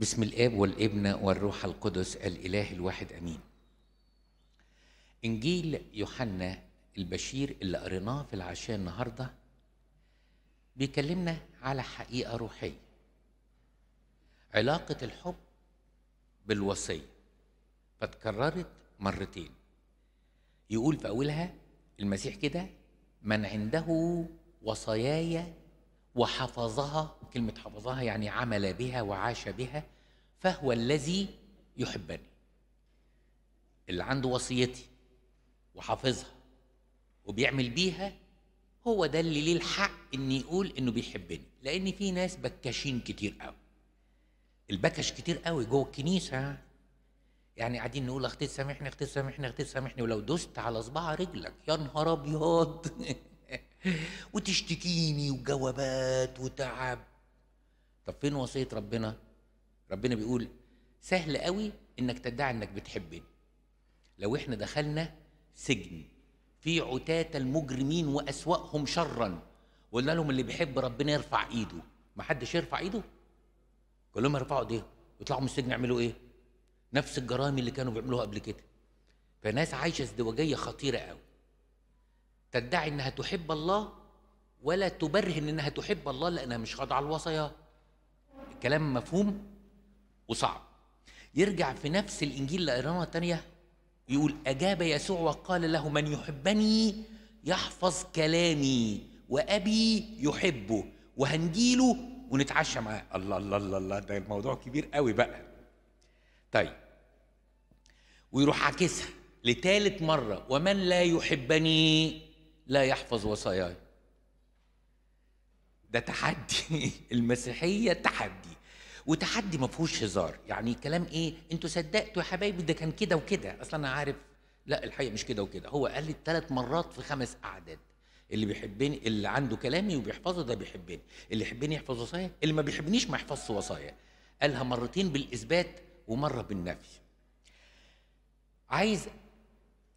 بسم الاب والابن والروح القدس الاله الواحد امين انجيل يوحنا البشير اللي قريناه في العشاء النهارده بيكلمنا على حقيقه روحيه علاقه الحب بالوصيه فتكررت مرتين يقول في اولها المسيح كده من عنده وصاياي وحفظها كلمة حفظها يعني عمل بها وعاش بها فهو الذي يحبني اللي عنده وصيتي وحافظها وبيعمل بيها هو ده اللي ليه الحق ان يقول انه بيحبني لان في ناس بكاشين كتير قوي البكش كتير قوي جوه الكنيسه يعني قاعدين نقول اختي سامحني اختي سامحني اختي سامحني ولو دست على صباع رجلك يا نهار ابيض وتشتكيني وجوابات وتعب طب فين وصيه ربنا ربنا بيقول سهل قوي انك تدعي انك بتحبني لو احنا دخلنا سجن في عتاة المجرمين واسواهم شرا وقلنا لهم اللي بيحب ربنا يرفع ايده ما حدش يرفع ايده كلهم يرفعوا ايديهم يطلعوا من السجن يعملوا ايه نفس الجرائم اللي كانوا بيعملوها قبل كده فناس عايشه ازدواجيه خطيره قوي تدعي انها تحب الله ولا تبرهن انها تحب الله لانها مش خاضعه الوصايا الكلام مفهوم وصعب يرجع في نفس الانجيل لقرانا الثانيه يقول اجاب يسوع وقال له من يحبني يحفظ كلامي وابي يحبه وهنجيله ونتعشى معاه الله الله الله الله ده الموضوع كبير قوي بقى طيب ويروح عاكسها لثالث مره ومن لا يحبني لا يحفظ وصاياي ده تحدي المسيحيه تحدي وتحدي ما فيهوش هزار يعني كلام ايه انتوا صدقتوا يا حبايبي ده كان كده وكده اصلا انا عارف لا الحقيقه مش كده وكده هو قال لي ثلاث مرات في خمس اعداد اللي بيحبني اللي عنده كلامي وبيحفظه ده بيحبني اللي يحبني يحفظ وصايا اللي ما بيحبنيش ما يحفظش وصايا قالها مرتين بالاثبات ومره بالنفي عايز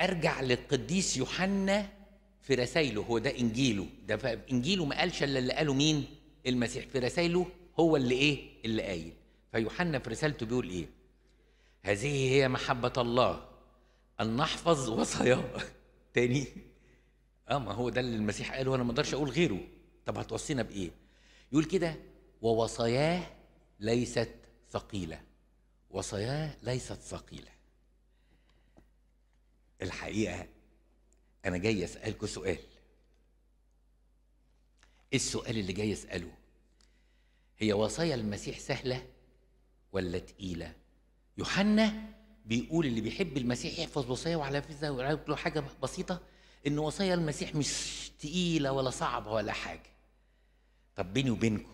ارجع للقديس يوحنا في رسايله هو ده انجيله ده انجيله ما قالش الا اللي قاله مين المسيح في رسايله هو اللي ايه اللي قايل فيوحنا في رسالته بيقول ايه هذه هي محبه الله ان نحفظ وصاياه تاني اه ما هو ده اللي المسيح قاله انا ما اقدرش اقول غيره طب هتوصينا بايه يقول كده ووصاياه ليست ثقيله وصاياه ليست ثقيله الحقيقه انا جاي اسالكوا سؤال ايه السؤال اللي جاي اساله هي وصايا المسيح سهله ولا تقيله يوحنا بيقول اللي بيحب المسيح يحفظ وصايا فكرة ويعرف له حاجه بسيطه ان وصايا المسيح مش تقيله ولا صعبه ولا حاجه طب بيني وبينكم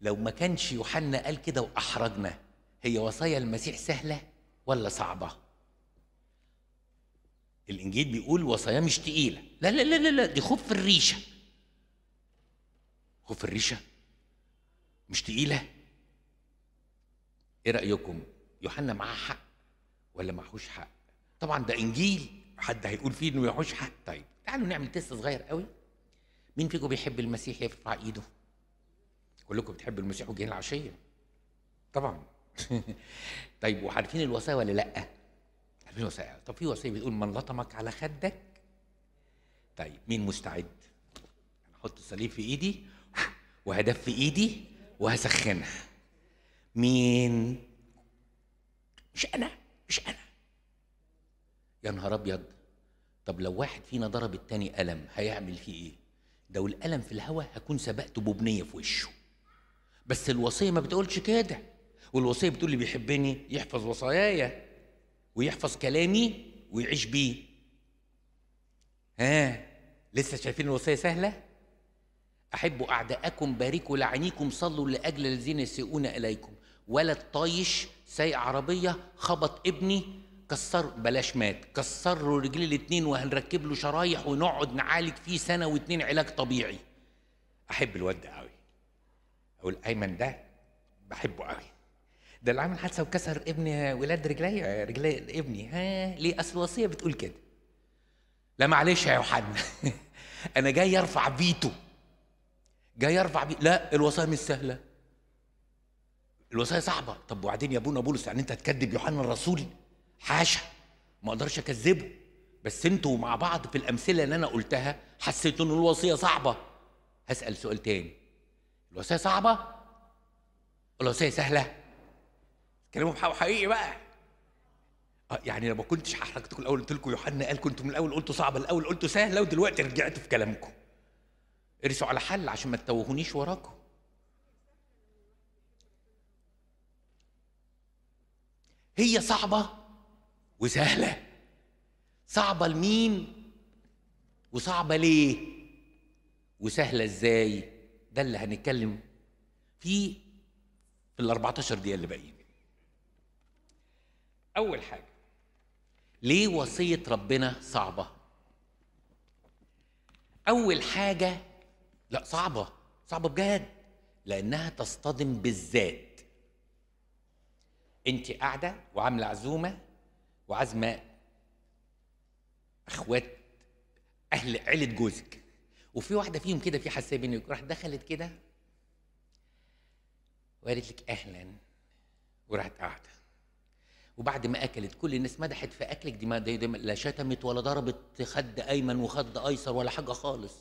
لو ما كانش يوحنا قال كده واحرجنا هي وصايا المسيح سهله ولا صعبه الانجيل بيقول وصاياه مش تقيله لا لا لا لا, لا دي خوف في الريشه خوف في الريشه مش تقيله ايه رايكم يوحنا معاه حق ولا معهوش حق طبعا ده انجيل حد هيقول فيه انه معهوش حق طيب تعالوا نعمل تيست صغير قوي مين فيكم بيحب المسيح يرفع ايده كلكم بتحبوا المسيح وجايين العشيه طبعا طيب وعارفين الوصايا ولا لا ربنا وصية طب في وصية بتقول من لطمك على خدك طيب مين مستعد؟ هحط الصليب في ايدي وهدف ايدي وهسخنها مين؟ مش انا مش انا يا نهار ابيض طب لو واحد فينا ضرب التاني قلم هيعمل فيه ايه؟ ده والقلم في الهوا هكون سبقته ببنيه في وشه بس الوصيه ما بتقولش كده والوصيه بتقول اللي بيحبني يحفظ وصاياي ويحفظ كلامي ويعيش بيه ها لسه شايفين الوصيه سهله احبوا اعداءكم باركوا لعنيكم صلوا لاجل الذين يسيئون اليكم ولد طايش سايق عربيه خبط ابني كسر بلاش مات كسر له رجليه الاثنين وهنركب له شرايح ونقعد نعالج فيه سنه واتنين علاج طبيعي احب الواد ده قوي اقول ايمن ده بحبه قوي ده اللي عمل حادثه وكسر ابن ولاد رجلي رجلي ابني ها ليه اصل الوصيه بتقول كده لا معلش يا يوحنا انا جاي ارفع فيتو جاي ارفع بي... لا الوصايا مش سهله الوصايا صعبه طب وبعدين يا ابونا بولس يعني انت هتكذب يوحنا الرسول حاشا ما اقدرش اكذبه بس انتوا مع بعض في الامثله اللي انا قلتها حسيتوا ان الوصيه صعبه هسال سؤال تاني الوصيه صعبه الوصيه سهله كلامهم حقيقي بقى اه يعني لو ما كنتش حركتكم الاول قلت لكم يوحنا قال كنتم من الاول قلتوا صعبه الاول قلتوا سهله ودلوقتي رجعتوا في كلامكم ارسوا على حل عشان ما تتوهونيش وراكم هي صعبه وسهله صعبه لمين وصعبه ليه وسهله ازاي ده اللي هنتكلم فيه في ال 14 دقيقه اللي باقيين أول حاجة ليه وصية ربنا صعبة؟ أول حاجة لا صعبة صعبة بجد لأنها تصطدم بالذات أنت قاعدة وعاملة عزومة وعازمة أخوات أهل عيلة جوزك وفي واحدة فيهم كده في حساسية بينك راحت دخلت كده وقالت لك أهلا وراحت قاعدة وبعد ما اكلت كل الناس مدحت في اكلك دي ما دي دي لا شتمت ولا ضربت خد ايمن وخد ايسر ولا حاجه خالص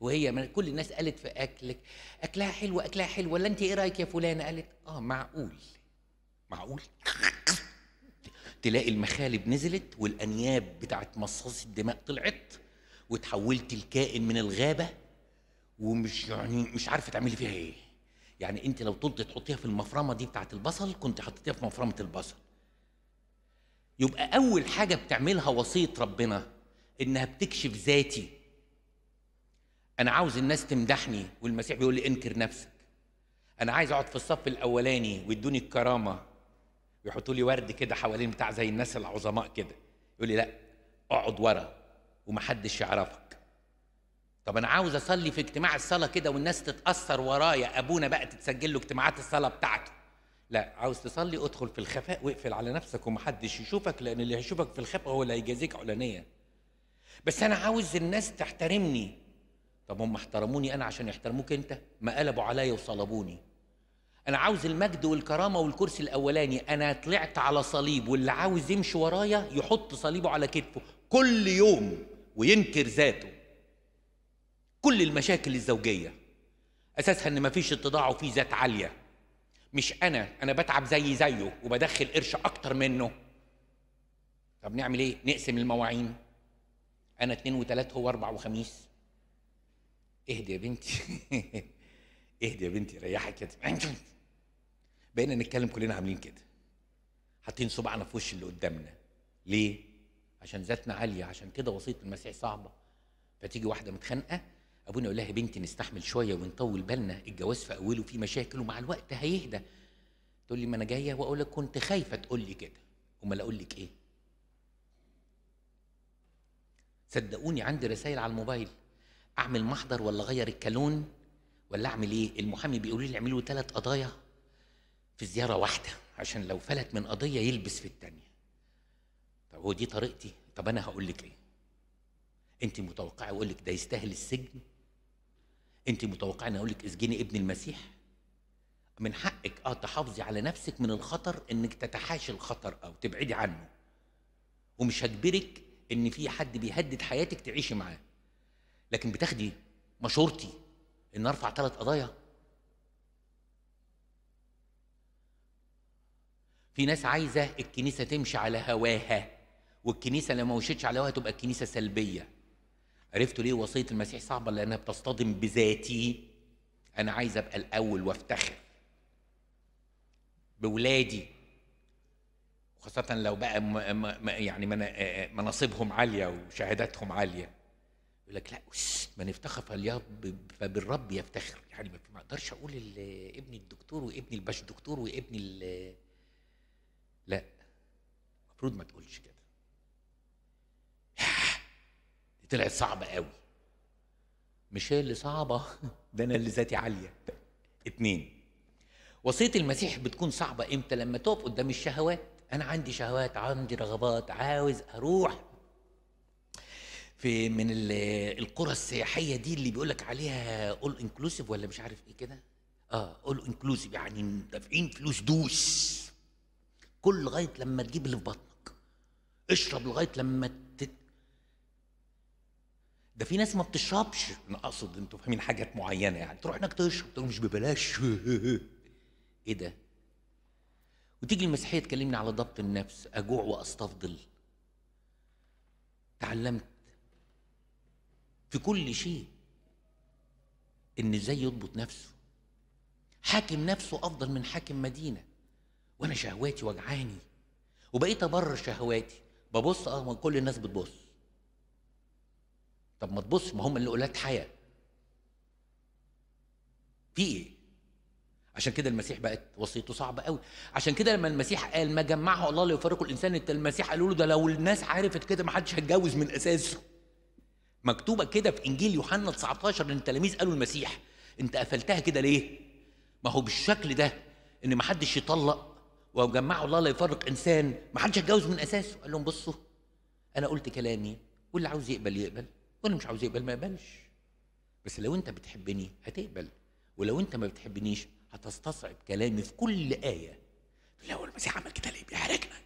وهي من كل الناس قالت في اكلك اكلها حلو اكلها حلو ولا انت ايه رايك يا فلانه قالت اه معقول معقول تلاقي المخالب نزلت والانياب بتاعت مصاص الدماء طلعت وتحولت لكائن من الغابه ومش يعني مش عارفه تعملي فيها ايه يعني انت لو طلت تحطيها في المفرمه دي بتاعت البصل كنت حطيتيها في مفرمه البصل يبقى أول حاجة بتعملها وصية ربنا إنها بتكشف ذاتي أنا عاوز الناس تمدحني والمسيح بيقول لي انكر نفسك أنا عايز أقعد في الصف الأولاني ويدوني الكرامة ويحطوا لي ورد كده حوالين بتاع زي الناس العظماء كده يقول لي لا اقعد ورا ومحدش يعرفك طب انا عاوز اصلي في اجتماع الصلاه كده والناس تتاثر ورايا ابونا بقى تتسجل له اجتماعات الصلاه بتاعته لا عاوز تصلي ادخل في الخفاء واقفل على نفسك ومحدش يشوفك لان اللي هيشوفك في الخفاء هو اللي هيجازيك علانيه بس انا عاوز الناس تحترمني طب هم احترموني انا عشان يحترموك انت ما قلبوا عليا وصلبوني انا عاوز المجد والكرامه والكرسي الاولاني انا طلعت على صليب واللي عاوز يمشي ورايا يحط صليبه على كتفه كل يوم وينكر ذاته كل المشاكل الزوجيه اساسها ان مفيش اتضاع وفي ذات عاليه مش انا انا بتعب زي زيه وبدخل قرش اكتر منه طب نعمل ايه نقسم المواعين انا اتنين وتلات هو اربع وخميس اهدي يا بنتي اهدي يا بنتي ريحي كده بقينا نتكلم كلنا عاملين كده حاطين صبعنا في وش اللي قدامنا ليه عشان ذاتنا عاليه عشان كده وصيه المسيح صعبه فتيجي واحده متخانقه ابونا يقول لها يا بنتي نستحمل شويه ونطول بالنا الجواز في اوله فيه مشاكل ومع الوقت هيهدى تقول لي ما انا جايه واقول لك كنت خايفه تقول لي كده امال اقول لك ايه صدقوني عندي رسائل على الموبايل اعمل محضر ولا اغير الكالون ولا اعمل ايه المحامي بيقول لي اعملوا ثلاث قضايا في زياره واحده عشان لو فلت من قضيه يلبس في الثانيه طب هو دي طريقتي طب انا هقول لك ايه انت متوقعه اقول لك ده يستاهل السجن انت متوقعه ان اقول لك اسجني ابن المسيح من حقك اه تحافظي على نفسك من الخطر انك تتحاشي الخطر او تبعدي عنه ومش هجبرك ان في حد بيهدد حياتك تعيشي معاه لكن بتاخدي مشورتي ان ارفع ثلاث قضايا في ناس عايزه الكنيسه تمشي على هواها والكنيسه لما مشيتش على هواها تبقى الكنيسه سلبيه عرفتوا ليه وصيه المسيح صعبه لانها بتصطدم بذاتي انا عايز ابقى الاول وافتخر بولادي خاصة لو بقى م- يعني مناصبهم عالية وشهاداتهم عالية يقول لك لا من افتخر فبالرب يفتخر يعني ما اقدرش اقول ابن الدكتور وابن الباش دكتور وابن لا المفروض ما تقولش كده طلعت صعبه قوي مش هي اللي صعبه ده انا اللي ذاتي عاليه اتنين وصيه المسيح بتكون صعبه امتى لما تقف قدام الشهوات انا عندي شهوات عندي رغبات عاوز اروح في من القرى السياحيه دي اللي بيقول لك عليها اول انكلوسيف ولا مش عارف ايه كده اه اول انكلوسيف يعني دافعين فلوس دوس كل لغايه لما تجيب اللي في بطنك اشرب لغايه لما تت... ده في ناس ما بتشربش انا اقصد انتوا فاهمين حاجات معينه يعني تروح هناك تشرب تقول مش ببلاش ايه ده وتيجي المسيحيه تكلمني على ضبط النفس اجوع واستفضل تعلمت في كل شيء ان ازاي يضبط نفسه حاكم نفسه افضل من حاكم مدينه وانا شهواتي وجعاني وبقيت ابرر شهواتي ببص اه كل الناس بتبص طب ما تبص ما هم اللي قلت حياه في ايه عشان كده المسيح بقت وصيته صعبه قوي عشان كده لما المسيح قال ما جمعه الله ليفرقوا الانسان انت المسيح قالوا له ده لو الناس عرفت كده ما حدش هيتجوز من اساسه مكتوبه كده في انجيل يوحنا 19 ان التلاميذ قالوا المسيح انت قفلتها كده ليه ما هو بالشكل ده ان ما حدش يطلق وجمعه الله لا يفرق انسان ما حدش هيتجوز من اساسه قال لهم بصوا انا قلت كلامي واللي عاوز يقبل يقبل وانا مش عاوز يقبل ما يقبلش بس لو انت بتحبني هتقبل ولو انت ما بتحبنيش هتستصعب كلامي في كل ايه لا هو المسيح عمل كده ليه بيحرجنا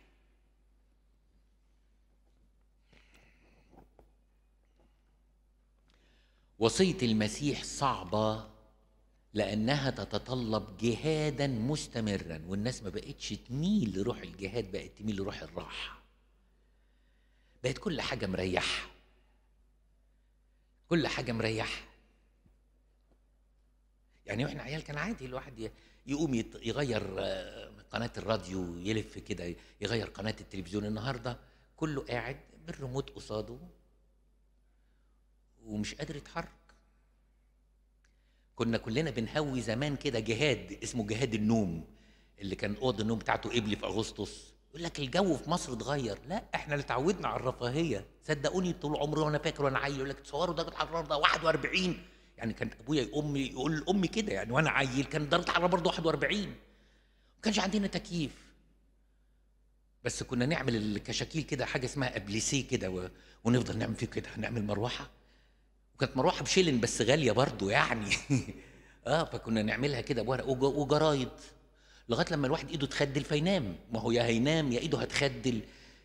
وصيه المسيح صعبه لانها تتطلب جهادا مستمرا والناس ما بقتش تميل لروح الجهاد بقت تميل لروح الراحه بقت كل حاجه مريحه كل حاجه مريحه يعني واحنا عيال كان عادي الواحد يقوم يغير آه، قناه الراديو يلف كده يغير قناه التلفزيون النهارده كله قاعد بالريموت قصاده ومش قادر يتحرك كنا كلنا بنهوي زمان كده جهاد اسمه جهاد النوم اللي كان اوضه النوم بتاعته قبلي في اغسطس يقول لك الجو في مصر اتغير لا احنا اللي اتعودنا على الرفاهيه صدقوني طول عمري وانا فاكر وانا عيل يقول لك تصوروا درجه الحراره ده 41 يعني كانت ابويا امي يقول لامي كده يعني وانا عيل كان درجه الحراره برضه 41 ما كانش عندنا تكييف بس كنا نعمل الكشاكيل كده حاجه اسمها ابليسيه كده و... ونفضل نعمل فيه كده نعمل مروحه وكانت مروحه بشيلن بس غاليه برضه يعني اه فكنا نعملها كده بورق وجرايد لغايه لما الواحد ايده تخدل فينام ما هو يا هينام يا ايده هتخدل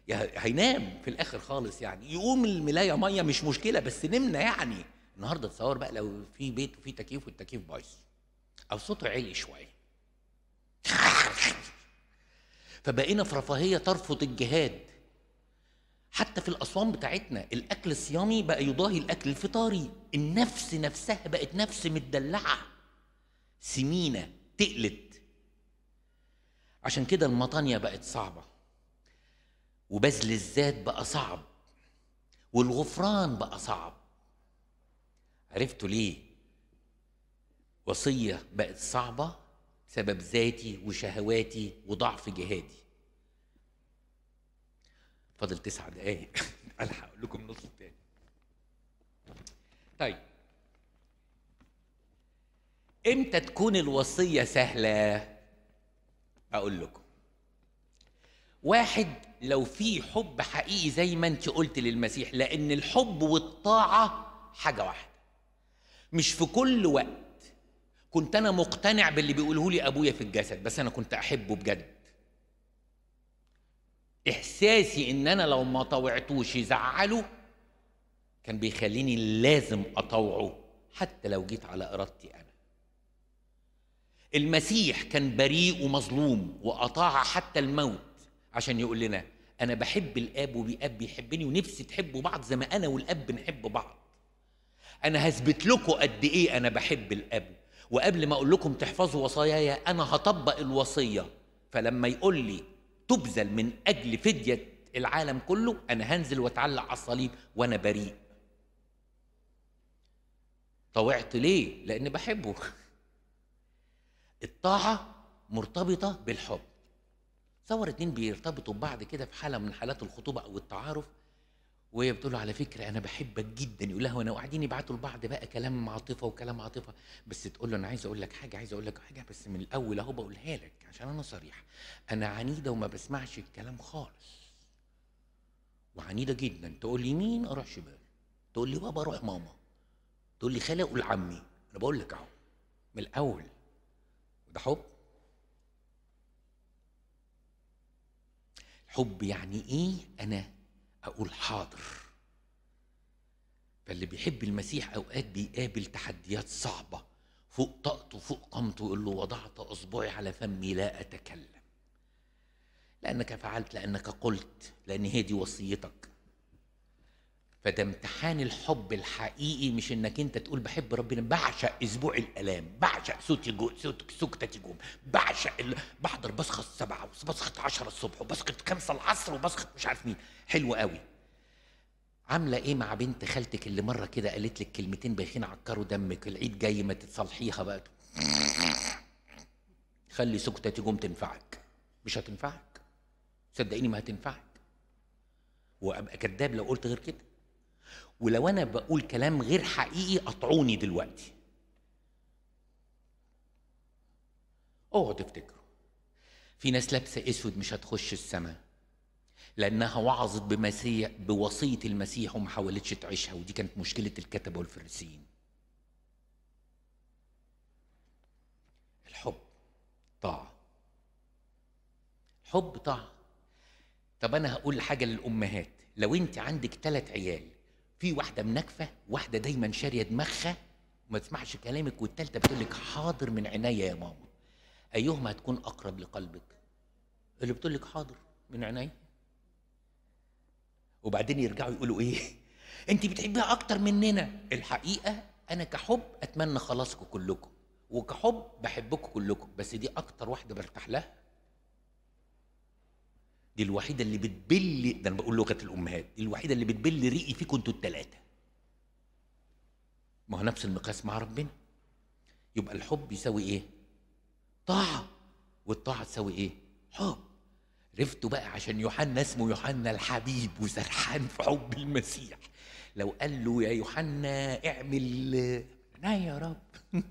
يا هينام في الاخر خالص يعني يقوم الملايه ميه مش مشكله بس نمنا يعني النهارده تصور بقى لو في بيت وفي تكييف والتكييف بايظ او صوته عالي شويه فبقينا في رفاهيه ترفض الجهاد حتى في الاسوان بتاعتنا الاكل الصيامي بقى يضاهي الاكل الفطاري النفس نفسها بقت نفس متدلعه سمينه تقلت عشان كده المطانية بقت صعبة وبذل الذات بقى صعب والغفران بقى صعب عرفتوا ليه وصية بقت صعبة بسبب ذاتي وشهواتي وضعف جهادي فاضل تسع دقايق الحق لكم النص التاني طيب امتى تكون الوصيه سهله اقول لكم واحد لو في حب حقيقي زي ما انت قلت للمسيح لان الحب والطاعه حاجه واحده مش في كل وقت كنت انا مقتنع باللي بيقوله لي ابويا في الجسد بس انا كنت احبه بجد احساسي ان انا لو ما طوعتوش يزعله كان بيخليني لازم اطوعه حتى لو جيت على ارادتي انا المسيح كان بريء ومظلوم وأطاع حتى الموت عشان يقول لنا أنا بحب الآب والآب بيحبني ونفسي تحبوا بعض زي ما أنا والآب بنحب بعض. أنا هثبت لكم قد إيه أنا بحب الآب وقبل ما أقول لكم تحفظوا وصاياي أنا هطبق الوصية فلما يقول لي تبذل من أجل فدية العالم كله أنا هنزل وأتعلق على الصليب وأنا بريء. طوعت ليه؟ لأن بحبه. الطاعة مرتبطة بالحب تصور اتنين بيرتبطوا ببعض كده في حالة من حالات الخطوبة أو التعارف وهي بتقول له على فكرة أنا بحبك جدا يقول لها وأنا وقاعدين يبعتوا لبعض بقى كلام عاطفة وكلام عاطفة بس تقول له أنا عايز أقول لك حاجة عايز أقول لك حاجة بس من الأول أهو بقولها لك عشان أنا صريح أنا عنيدة وما بسمعش الكلام خالص وعنيدة جدا تقول لي مين أروح شمال تقول لي بابا أروح ماما تقول لي خالي أقول عمي أنا بقول لك أهو من الأول ده حب حب يعني ايه انا اقول حاضر فاللي بيحب المسيح اوقات بيقابل تحديات صعبه فوق طاقته فوق قامته يقول له وضعت اصبعي على فمي لا اتكلم لانك فعلت لانك قلت لان هي دي وصيتك فده امتحان الحب الحقيقي مش انك انت تقول بحب ربنا بعشق اسبوع الالام بعشق صوت يجو صوت سكتة تجوم بعشق ال... بحضر بصخة السبعة وبسخة عشرة الصبح وبسخة خمسة العصر وبصخة مش عارف مين حلو قوي عاملة ايه مع بنت خالتك اللي مرة كده قالت لك كلمتين بايخين عكروا دمك العيد جاي ما تتصالحيها بقى خلي سكتة تجوم تنفعك مش هتنفعك صدقيني ما هتنفعك وابقى كذاب لو قلت غير كده ولو انا بقول كلام غير حقيقي قطعوني دلوقتي اوعوا تفتكروا في ناس لابسه اسود مش هتخش السماء لانها وعظت بمسيح بوصيه المسيح وما حاولتش تعيشها ودي كانت مشكله الكتبه والفريسيين الحب طاعه الحب طاعه طب انا هقول حاجه للامهات لو انت عندك ثلاث عيال في واحده منكفه واحده دايما شاريه دماغها وما تسمعش كلامك والتالته بتقول لك حاضر من عينيا يا ماما ايهما هتكون اقرب لقلبك اللي بتقول لك حاضر من عينيا وبعدين يرجعوا يقولوا ايه انت بتحبيها اكتر مننا الحقيقه انا كحب اتمنى خلاصكم كلكم وكحب بحبكم كلكم بس دي اكتر واحده برتاح لها دي الوحيده اللي بتبل ده انا بقول لغه الامهات دي الوحيده اللي بتبل ريقي فيكم انتوا الثلاثه ما هو نفس المقياس مع ربنا يبقى الحب يساوي ايه طاعه والطاعه تساوي ايه حب عرفتوا بقى عشان يوحنا اسمه يوحنا الحبيب وسرحان في حب المسيح لو قال له يا يوحنا اعمل هنا يا رب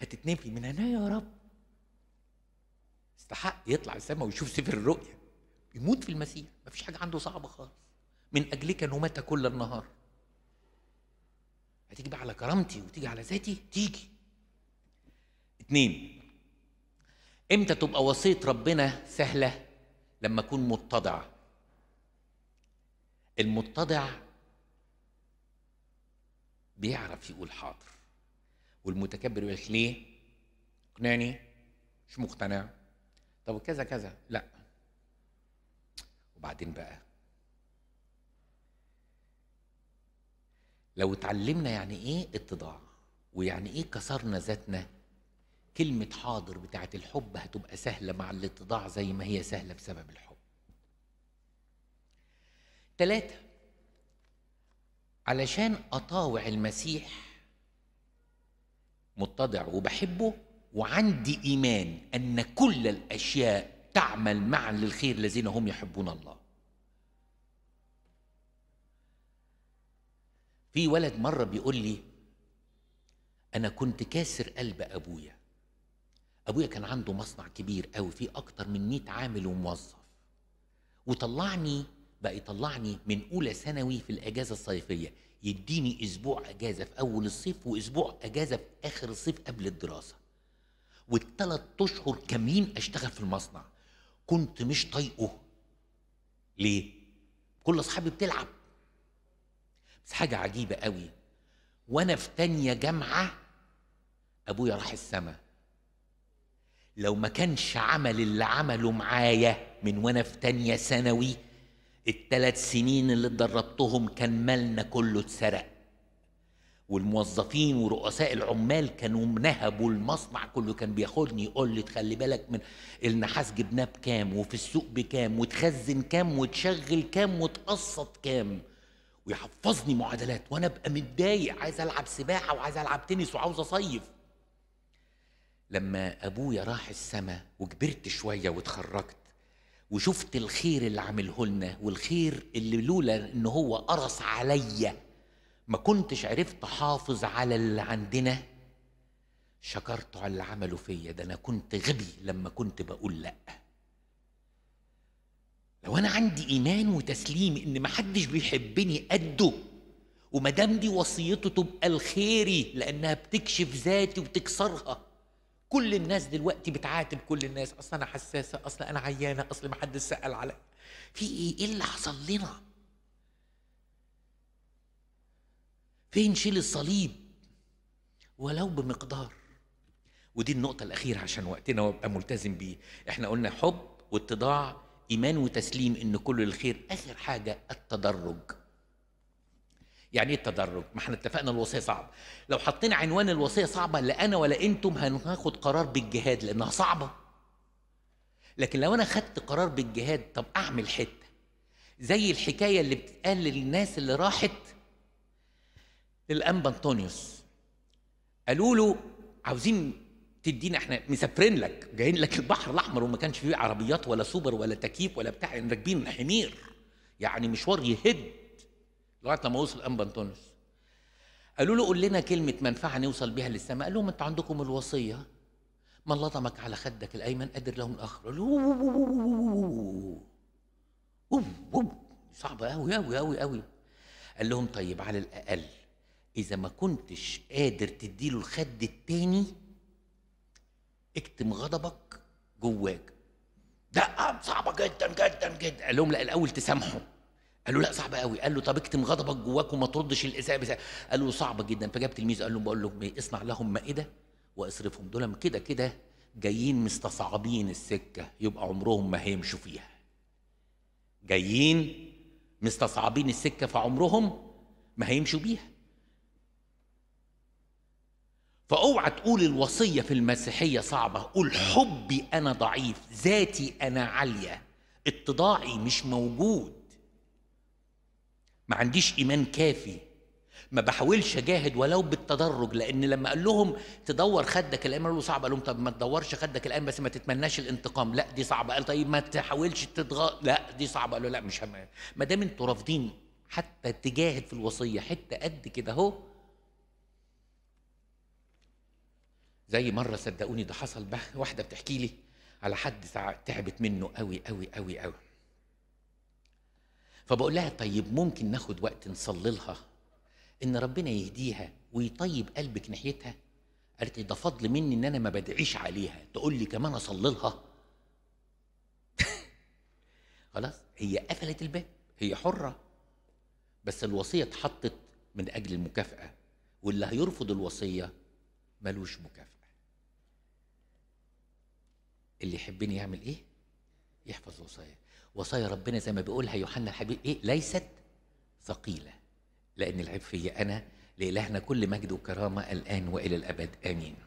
هتتنفي من هنا يا رب استحق يطلع السما ويشوف سفر الرؤيا يموت في المسيح ما فيش حاجه عنده صعبه خالص من اجلك نمت كل النهار هتيجي بقى على كرامتي وتيجي على ذاتي تيجي اتنين امتى تبقى وصيه ربنا سهله لما اكون متضع المتضع بيعرف يقول حاضر والمتكبر يقول ليه اقنعني مش مقتنع طب كذا كذا لا وبعدين بقى لو اتعلمنا يعني ايه اتضاع ويعني ايه كسرنا ذاتنا كلمة حاضر بتاعت الحب هتبقى سهلة مع الاتضاع زي ما هي سهلة بسبب الحب ثلاثة علشان أطاوع المسيح متضع وبحبه وعندي إيمان أن كل الأشياء تعمل معا للخير الذين هم يحبون الله في ولد مرة بيقول لي أنا كنت كاسر قلب أبويا أبويا كان عنده مصنع كبير قوي فيه أكتر من 100 عامل وموظف وطلعني بقى يطلعني من أولى ثانوي في الأجازة الصيفية يديني أسبوع أجازة في أول الصيف وأسبوع أجازة في آخر الصيف قبل الدراسة والثلاث أشهر كاملين أشتغل في المصنع كنت مش طايقه ليه كل اصحابي بتلعب بس حاجه عجيبه قوي وانا في تانية جامعه ابويا راح السما لو ما كانش عمل اللي عمله معايا من وانا في تانية ثانوي الثلاث سنين اللي اتدربتهم كان مالنا كله اتسرق والموظفين ورؤساء العمال كانوا نهبوا المصنع كله كان بياخدني يقول لي تخلي بالك من النحاس جبناه بكام وفي السوق بكام وتخزن كام وتشغل كام وتقسط كام ويحفظني معادلات وانا ابقى متضايق عايز العب سباحه وعايز العب تنس وعاوز اصيف لما ابويا راح السما وكبرت شويه واتخرجت وشفت الخير اللي عامله لنا والخير اللي لولا ان هو قرص عليا ما كنتش عرفت احافظ على اللي عندنا شكرته على اللي عمله فيا ده انا كنت غبي لما كنت بقول لا لو انا عندي ايمان وتسليم ان محدش بيحبني قده وما دام دي وصيته تبقى لخيري لانها بتكشف ذاتي وبتكسرها كل الناس دلوقتي بتعاتب كل الناس اصل انا حساسه اصل انا عيانه اصل ما حدش سال علي في ايه ايه اللي حصل لنا فين شيل الصليب ولو بمقدار ودي النقطة الأخيرة عشان وقتنا وابقى ملتزم بيه احنا قلنا حب واتضاع إيمان وتسليم إن كل الخير آخر حاجة التدرج يعني ايه التدرج؟ ما احنا اتفقنا الوصيه صعبه. لو حطينا عنوان الوصيه صعبه لا انا ولا انتم هناخد قرار بالجهاد لانها صعبه. لكن لو انا خدت قرار بالجهاد طب اعمل حته. زي الحكايه اللي بتتقال للناس اللي راحت للانبا انطونيوس قالوا له عاوزين تدينا احنا مسافرين لك جايين لك البحر الاحمر وما كانش فيه عربيات ولا سوبر ولا تكييف ولا بتاع يعني راكبين حمير يعني مشوار يهد لغايه لما وصل انبا انطونيوس قالوا له قول لنا كلمه منفعه نوصل بها للسماء قال لهم انتوا عندكم الوصيه من لطمك على خدك الايمن أدر له الآخر، صعبه أوي أوي أوي أوي قال لهم طيب على الاقل اذا ما كنتش قادر تديله الخد التاني اكتم غضبك جواك ده صعبه جدا جدا جدا قال لهم لا الاول تسامحه قال له لا صعبه قوي قال له طب اكتم غضبك جواك وما تردش الاساءه بس قال له صعبه جدا فجاب تلميذ قال له بقول لهم اصنع إيه، لهم مائده واصرفهم دول كده كده جايين مستصعبين السكه يبقى عمرهم ما هيمشوا فيها جايين مستصعبين السكه فعمرهم ما هيمشوا بيها فاوعى تقول الوصيه في المسيحيه صعبه قول حبي انا ضعيف ذاتي انا عاليه اتضاعي مش موجود ما عنديش ايمان كافي ما بحاولش اجاهد ولو بالتدرج لان لما قال لهم تدور خدك الايام قالوا صعب قال لهم طب ما تدورش خدك الايام بس ما تتمناش الانتقام لا دي صعبه قال طيب ما تحاولش تضغط لا دي صعبه قالوا لا مش ما دام انتوا رافضين حتى تجاهد في الوصيه حته قد كده اهو زي مره صدقوني ده حصل واحده بتحكي لي على حد تعبت منه قوي قوي قوي قوي فبقول لها طيب ممكن ناخد وقت نصلي لها ان ربنا يهديها ويطيب قلبك ناحيتها قالت لي ده فضل مني ان انا ما بدعيش عليها تقول لي كمان اصلي لها خلاص هي قفلت الباب هي حره بس الوصيه اتحطت من اجل المكافاه واللي هيرفض الوصيه ملوش مكافاه اللي يحبني يعمل ايه يحفظ وصايا وصايا ربنا زي ما بيقولها يوحنا الحبيب ايه ليست ثقيله لان العيب فيا انا لالهنا كل مجد وكرامه الان والى الابد امين